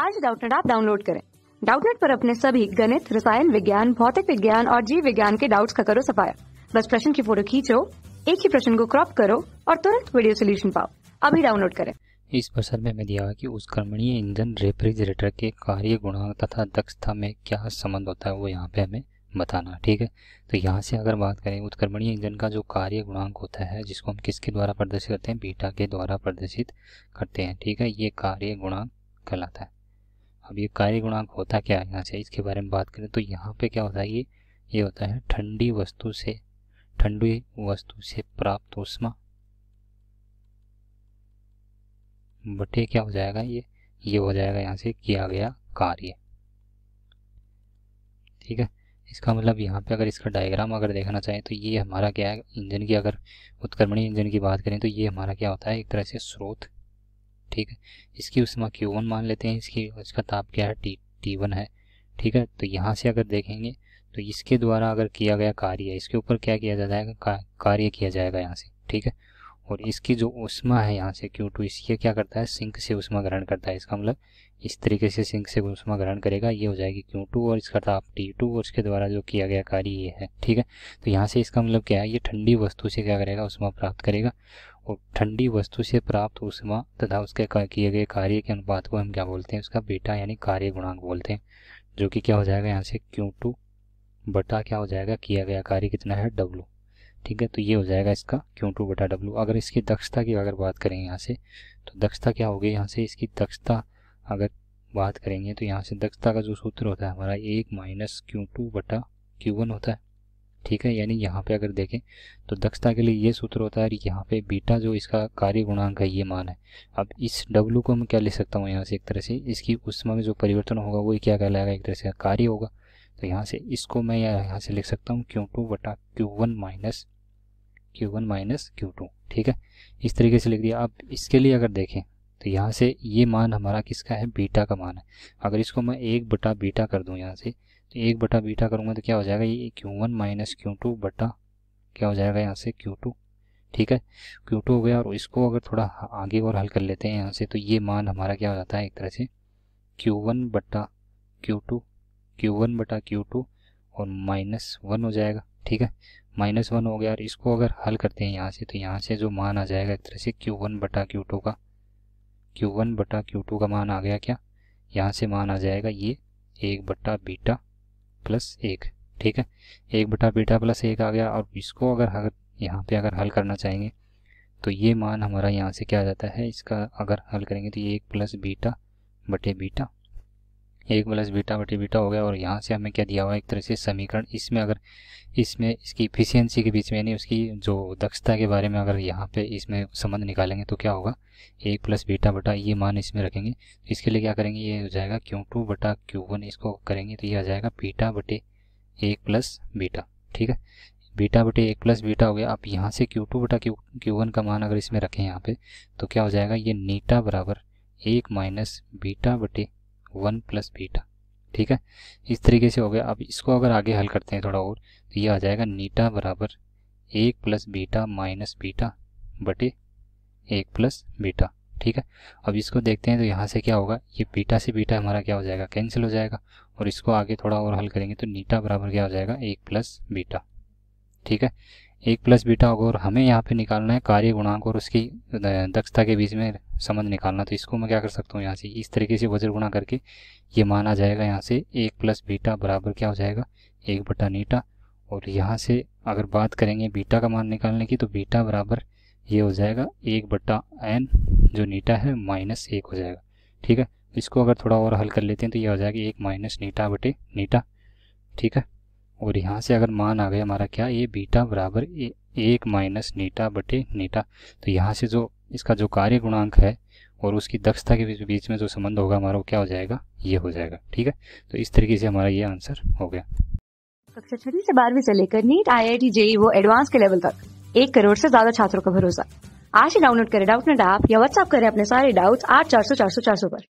आज डाउटनेट आप डाउनलोड करें डाउटनेट पर अपने सभी गणित रसायन विज्ञान भौतिक विज्ञान और जीव विज्ञान के डाउट्स का करो सफाया बस प्रश्न की फोटो खींचो एक ही प्रश्न को क्रॉप करो और तुरंत वीडियो सोल्यूशन पाओ अभी डाउनलोड करें इस प्रश्न में दिया हुआ कि उत्कर्मणीय रेफ्रिजरेटर के कार्य गुणांक तथा दक्षता में क्या संबंध होता है वो यहाँ पे हमें बताना ठीक है तो यहाँ से अगर बात करें उत्कर्मणीय इंजन का जो कार्य गुणांक होता है जिसको हम किसके द्वारा प्रदर्शित करते हैं बीटा के द्वारा प्रदर्शित करते हैं ठीक है ये कार्य गुणांक कहलाता है अब ये कार्य गुणांक होता क्या है यहाँ से इसके बारे में बात करें तो यहाँ पे क्या होता है ये ये होता है ठंडी वस्तु से ठंडी वस्तु से प्राप्त उष्मा बटे क्या हो जाएगा ये ये हो जाएगा यहाँ से किया गया कार्य ठीक है इसका मतलब यहाँ पे अगर इसका डायग्राम अगर देखना चाहें तो ये हमारा क्या है इंजन की अगर उत्क्रमणीय इंजन की बात करें तो ये हमारा क्या होता है एक तरह से स्रोत ठीक है इसकी उष्मा क्यू वन मान लेते हैं इसकी इसका ताप क्या है टी टी वन है ठीक है तो यहाँ से अगर देखेंगे तो इसके द्वारा अगर किया गया कार्य इसके ऊपर क्या किया जाएगा का, कार्य किया जाएगा यहाँ से ठीक है और इसकी जो उष्मा है यहाँ से क्यू टू इसके क्या करता है सिंक से उष्मा ग्रहण करता है इसका मतलब इस तरीके से सिंक से उष्मा ग्रहण करेगा ये हो जाएगी क्यू टू और इसका ताप टी टू और इसके द्वारा जो किया गया कार्य ये है ठीक है तो यहाँ से इसका मतलब क्या है ये ठंडी वस्तु से क्या करेगा उष्मा प्राप्त करेगा और ठंडी वस्तु से प्राप्त ऊष्मा तथा उसके किए गए कार्य के अनुपात को हम क्या बोलते हैं उसका बेटा यानी कार्य गुणांक बोलते हैं जो कि क्या हो जाएगा यहाँ से क्यू टू बटा क्या हो जाएगा किया गया कार्य कितना है डब्लू ठीक है तो ये हो जाएगा इसका क्यू टू बटा डब्लू अगर इसकी दक्षता की अगर बात करें यहाँ से तो दक्षता क्या होगी यहाँ से इसकी दक्षता अगर बात करेंगे तो यहाँ से दक्षता का जो सूत्र होता है हमारा एक माइनस क्यू टू बटा क्यू वन होता है ठीक है यानी यहाँ पे अगर देखें तो दक्षता के लिए ये सूत्र होता है यहाँ पे बीटा जो इसका कार्य गुणांक है ये मान है अब इस डब्लू को मैं क्या ले सकता हूँ यहाँ से एक तरह से इसकी उष्मा में जो परिवर्तन होगा वो क्या कहलाएगा एक तरह से कार्य होगा तो यहाँ से इसको मैं यहाँ से लिख सकता हूँ क्यू टू बटा Q one minus Q one minus Q two ठीक है इस तरीके से लिख दिया अब इसके लिए अगर देखें तो यहाँ से ये मान हमारा किसका है बीटा का मान है अगर इसको मैं एक बटा बीटा कर दूँ यहाँ से तो एक बटा बीटा करूँगा तो क्या हो जाएगा ये Q one minus Q two बटा क्या हो जाएगा यहाँ से क्यू टू ठीक है क्यू टू हो गया और इसको अगर थोड़ा आगे और हल कर लेते हैं यहाँ से तो ये मान हमारा क्या हो जाता है एक तरह से क्यू वन बटा क्यू टू क्यू वन बटा क्यू टू और माइनस वन हो जाएगा ठीक है माइनस वन हो गया और इसको अगर हल करते हैं यहाँ से तो यहाँ से जो मान आ जाएगा एक तरह से क्यू वन बटा क्यू टू का क्यू वन बटा क्यू टू का मान आ गया क्या यहाँ से मान आ जाएगा ये एक बट्टा बीटा प्लस एक ठीक है एक बटा बीटा प्लस एक आ गया और इसको अगर हर यहाँ पे अगर हल करना चाहेंगे तो ये मान हमारा यहाँ से क्या आ जाता है इसका अगर हल करेंगे तो ये एक प्लस बीटा बटे बीटा एक प्लस बीटा बटी बीटा हो गया और यहाँ से हमें क्या दिया हुआ है एक तरह से समीकरण इसमें अगर इसमें इसकी इफिशियंसी के बीच में यानी उसकी जो दक्षता के बारे में अगर यहाँ पे इसमें संबंध निकालेंगे तो क्या होगा एक प्लस बीटा बटा ये मान इसमें रखेंगे तो इसके लिए क्या करेंगे ये हो जाएगा क्यू टू बटा क्यू वन इसको करेंगे तो ये आ जाएगा बीटा बटे एक प्लस बीटा ठीक है बीटा बटे एक प्लस बीटा हो गया आप यहाँ से क्यू टू बटा क्यू क्यू वन का मान अगर इसमें रखें यहाँ पे तो क्या हो जाएगा ये नीटा बराबर एक माइनस बीटा बटे वन प्लस बीटा ठीक है इस तरीके से हो गया अब इसको अगर आगे हल करते हैं थोड़ा और तो ये आ जाएगा नीटा बराबर एक प्लस बीटा माइनस बीटा बटे एक प्लस बीटा ठीक है अब इसको देखते हैं तो यहाँ से क्या होगा ये बीटा से बीटा हमारा क्या हो जाएगा कैंसिल हो जाएगा और इसको आगे थोड़ा और हल करेंगे तो नीटा बराबर क्या हो जाएगा एक प्लस बीटा ठीक है एक प्लस बीटा होगा और हमें यहाँ पे निकालना है कार्य गुणांक और उसकी दक्षता के बीच में संबंध निकालना तो इसको मैं क्या कर सकता हूँ यहाँ से इस तरीके से वज्र गुणा करके ये माना जाएगा यहाँ से एक प्लस बीटा बराबर क्या हो जाएगा एक बटा नीटा और यहाँ से अगर बात करेंगे बीटा का मान निकालने की तो बीटा बराबर ये हो जाएगा एक बट्टा एन जो नीटा है माइनस एक हो जाएगा ठीक है इसको अगर थोड़ा और हल कर लेते हैं तो ये हो जाएगा एक माइनस नीटा बटे नीटा ठीक है और यहाँ से अगर मान आ गया हमारा क्या ये बीटा बराबर ए, एक माइनस नीटा बटे नीटा तो यहाँ से जो इसका जो कार्य गुणांक है और उसकी दक्षता के बीच में जो संबंध होगा हमारा वो क्या हो जाएगा ये हो जाएगा ठीक है तो इस तरीके से हमारा ये आंसर हो गया कक्षा छठी से बारहवीं से लेकर NEET I I T JEE वो एडवांस के लेवल तक एक करोड़ से ज्यादा छात्रों का भरोसा आज ही डाउनलोड करें डाउट नेट ऐप या व्हाट्सअप करें अपने सारे डाउट्स आठ चार सौ चार सौ चार सौ पर